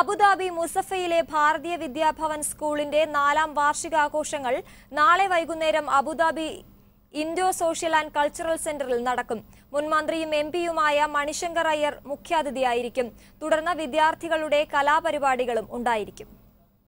Abu Dhabi മുസഫയിലെ ഭാരതീയ വിദ്യാഭവൻ സ്കൂളിന്റെ നാലാം വാർഷികാഘോഷങ്ങൾ നാളെ വൈകുന്നേരം Abu Dhabi Indo social and cultural സെന്ററിൽ നടക്കും മുൻ മന്ത്രിയും എം പിയുമായ മണിശങ്കർ അയ്യർ മുഖ്യാതിഥിയായിരിക്കും തുടർന്ന് വിദ്യാർത്ഥികളുടെ കലാപരിപാടികളും ഉണ്ടായിരിക്കും